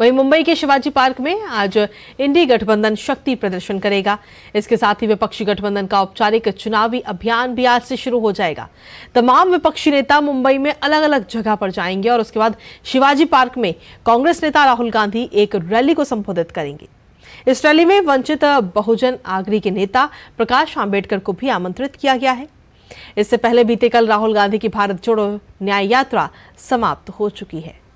वहीं मुंबई के शिवाजी पार्क में आज इंडी गठबंधन शक्ति प्रदर्शन करेगा इसके साथ ही विपक्षी गठबंधन का औपचारिक चुनावी अभियान भी आज से शुरू हो जाएगा तमाम विपक्षी नेता मुंबई में अलग अलग जगह पर जाएंगे और उसके बाद शिवाजी पार्क में कांग्रेस नेता राहुल गांधी एक रैली को संबोधित करेंगे इस रैली में वंचित बहुजन आगरी के नेता प्रकाश आम्बेडकर को भी आमंत्रित किया गया है इससे पहले बीते कल राहुल गांधी की भारत जोड़ो न्याय यात्रा समाप्त हो चुकी है